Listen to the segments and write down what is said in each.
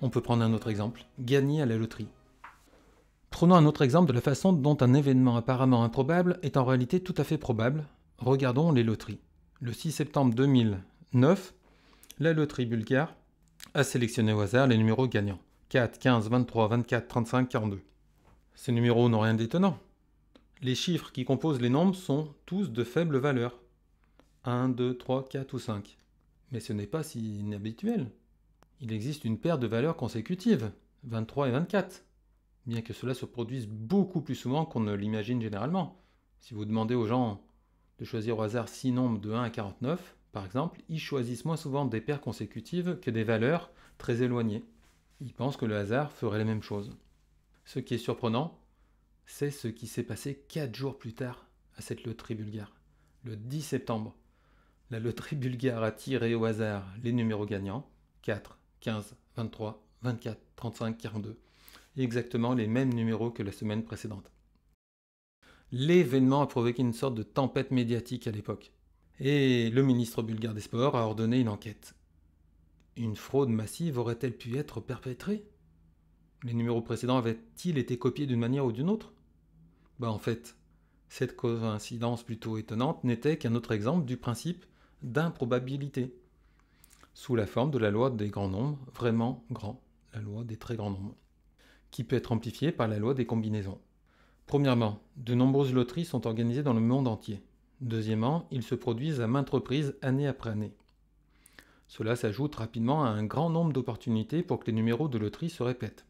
On peut prendre un autre exemple, gagner à la loterie. Prenons un autre exemple de la façon dont un événement apparemment improbable est en réalité tout à fait probable. Regardons les loteries. Le 6 septembre 2009, la loterie bulgare a sélectionné au hasard les numéros gagnants. 4, 15, 23, 24, 35, 42. Ces numéros n'ont rien d'étonnant. Les chiffres qui composent les nombres sont tous de faible valeur. 1, 2, 3, 4 ou 5. Mais ce n'est pas si inhabituel il existe une paire de valeurs consécutives, 23 et 24, bien que cela se produise beaucoup plus souvent qu'on ne l'imagine généralement. Si vous demandez aux gens de choisir au hasard 6 nombres de 1 à 49, par exemple, ils choisissent moins souvent des paires consécutives que des valeurs très éloignées. Ils pensent que le hasard ferait la même chose. Ce qui est surprenant, c'est ce qui s'est passé 4 jours plus tard à cette loterie bulgare, le 10 septembre. La loterie bulgare a tiré au hasard les numéros gagnants, 4, 15, 23, 24, 35, 42. Exactement les mêmes numéros que la semaine précédente. L'événement a provoqué une sorte de tempête médiatique à l'époque. Et le ministre bulgare des Sports a ordonné une enquête. Une fraude massive aurait-elle pu être perpétrée Les numéros précédents avaient-ils été copiés d'une manière ou d'une autre Bah en fait, cette coïncidence plutôt étonnante n'était qu'un autre exemple du principe d'improbabilité sous la forme de la loi des grands nombres, vraiment grand, la loi des très grands nombres, qui peut être amplifiée par la loi des combinaisons. Premièrement, de nombreuses loteries sont organisées dans le monde entier. Deuxièmement, ils se produisent à maintes reprises année après année. Cela s'ajoute rapidement à un grand nombre d'opportunités pour que les numéros de loterie se répètent.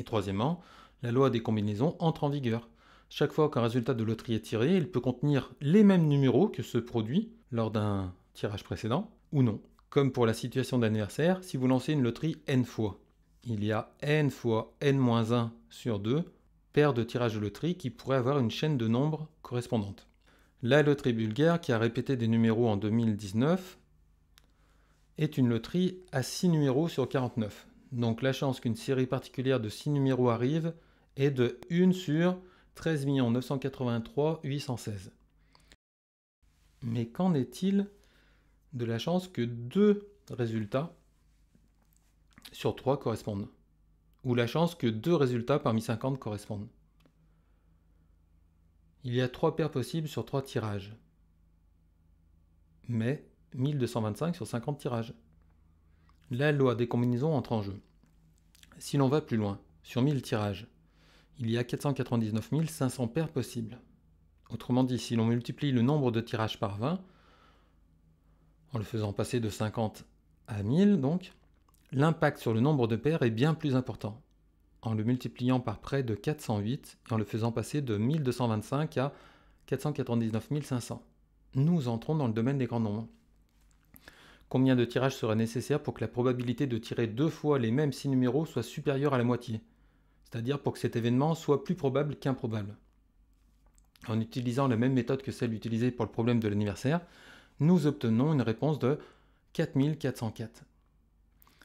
Et troisièmement, la loi des combinaisons entre en vigueur. Chaque fois qu'un résultat de loterie est tiré, il peut contenir les mêmes numéros que ceux produits lors d'un tirage précédent ou non. Comme pour la situation d'anniversaire, si vous lancez une loterie n fois, il y a n fois n-1 sur 2 paire de tirages de loterie qui pourrait avoir une chaîne de nombres correspondante. La loterie bulgare, qui a répété des numéros en 2019, est une loterie à 6 numéros sur 49. Donc la chance qu'une série particulière de 6 numéros arrive est de 1 sur 13 983 816. Mais qu'en est-il de la chance que deux résultats sur 3 correspondent. Ou la chance que deux résultats parmi 50 correspondent. Il y a 3 paires possibles sur 3 tirages. Mais 1225 sur 50 tirages. La loi des combinaisons entre en jeu. Si l'on va plus loin, sur 1000 tirages, il y a 499 500 paires possibles. Autrement dit, si l'on multiplie le nombre de tirages par 20, en le faisant passer de 50 à 1000 donc, l'impact sur le nombre de paires est bien plus important, en le multipliant par près de 408 et en le faisant passer de 1225 à 499 500. Nous entrons dans le domaine des grands nombres. Combien de tirages sera nécessaire pour que la probabilité de tirer deux fois les mêmes six numéros soit supérieure à la moitié C'est-à-dire pour que cet événement soit plus probable qu'improbable. En utilisant la même méthode que celle utilisée pour le problème de l'anniversaire, nous obtenons une réponse de 4404.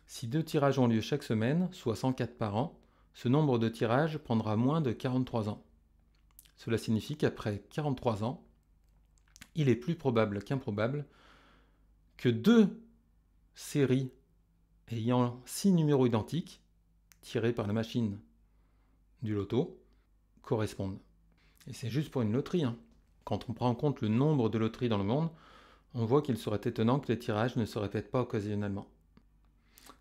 Si deux tirages ont lieu chaque semaine, soit 104 par an, ce nombre de tirages prendra moins de 43 ans. Cela signifie qu'après 43 ans, il est plus probable qu'improbable que deux séries ayant six numéros identiques tirés par la machine du loto correspondent. Et c'est juste pour une loterie. Hein. Quand on prend en compte le nombre de loteries dans le monde, on voit qu'il serait étonnant que les tirages ne se répètent pas occasionnellement.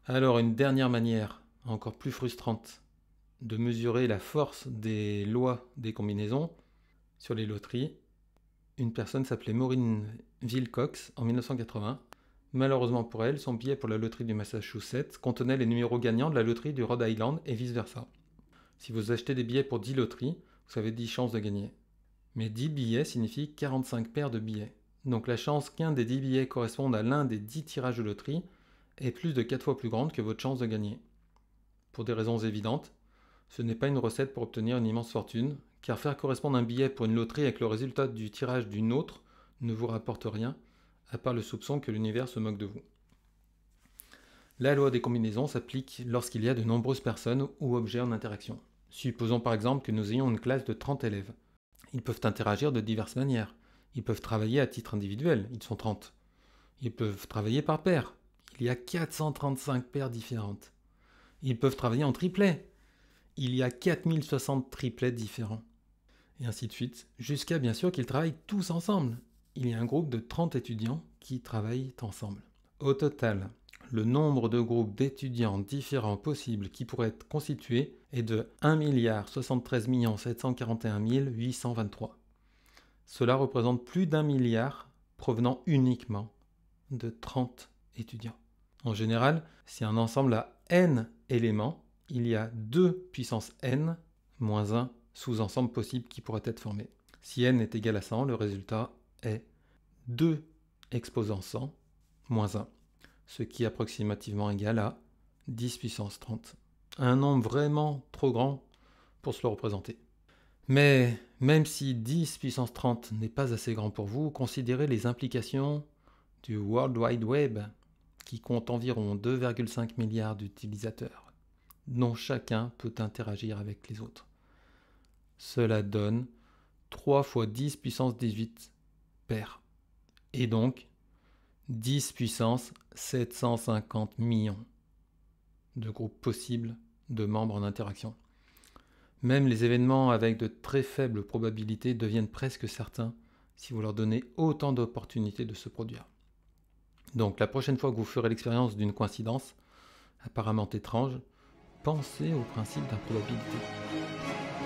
Alors une dernière manière, encore plus frustrante, de mesurer la force des lois des combinaisons sur les loteries, une personne s'appelait Maureen Wilcox en 1980. Malheureusement pour elle, son billet pour la loterie du Massachusetts contenait les numéros gagnants de la loterie du Rhode Island et vice-versa. Si vous achetez des billets pour 10 loteries, vous avez 10 chances de gagner. Mais 10 billets signifie 45 paires de billets. Donc la chance qu'un des 10 billets corresponde à l'un des 10 tirages de loterie est plus de 4 fois plus grande que votre chance de gagner. Pour des raisons évidentes, ce n'est pas une recette pour obtenir une immense fortune, car faire correspondre un billet pour une loterie avec le résultat du tirage d'une autre ne vous rapporte rien, à part le soupçon que l'univers se moque de vous. La loi des combinaisons s'applique lorsqu'il y a de nombreuses personnes ou objets en interaction. Supposons par exemple que nous ayons une classe de 30 élèves. Ils peuvent interagir de diverses manières. Ils peuvent travailler à titre individuel, ils sont 30. Ils peuvent travailler par paire. Il y a 435 paires différentes. Ils peuvent travailler en triplet. Il y a 4060 triplets différents. Et ainsi de suite, jusqu'à bien sûr qu'ils travaillent tous ensemble. Il y a un groupe de 30 étudiants qui travaillent ensemble. Au total, le nombre de groupes d'étudiants différents possibles qui pourraient être constitués est de 1 ,73 741 823. Cela représente plus d'un milliard provenant uniquement de 30 étudiants. En général, si un ensemble a n éléments, il y a 2 puissance n moins 1 sous-ensemble possible qui pourrait être formé. Si n est égal à 100, le résultat est 2 exposant 100 moins 1, ce qui est approximativement égal à 10 puissance 30. Un nombre vraiment trop grand pour se le représenter. Mais même si 10 puissance 30 n'est pas assez grand pour vous, considérez les implications du World Wide Web, qui compte environ 2,5 milliards d'utilisateurs, dont chacun peut interagir avec les autres. Cela donne 3 fois 10 puissance 18 paires, et donc 10 puissance 750 millions de groupes possibles de membres en interaction. Même les événements avec de très faibles probabilités deviennent presque certains si vous leur donnez autant d'opportunités de se produire. Donc la prochaine fois que vous ferez l'expérience d'une coïncidence, apparemment étrange, pensez au principe d'improbabilité.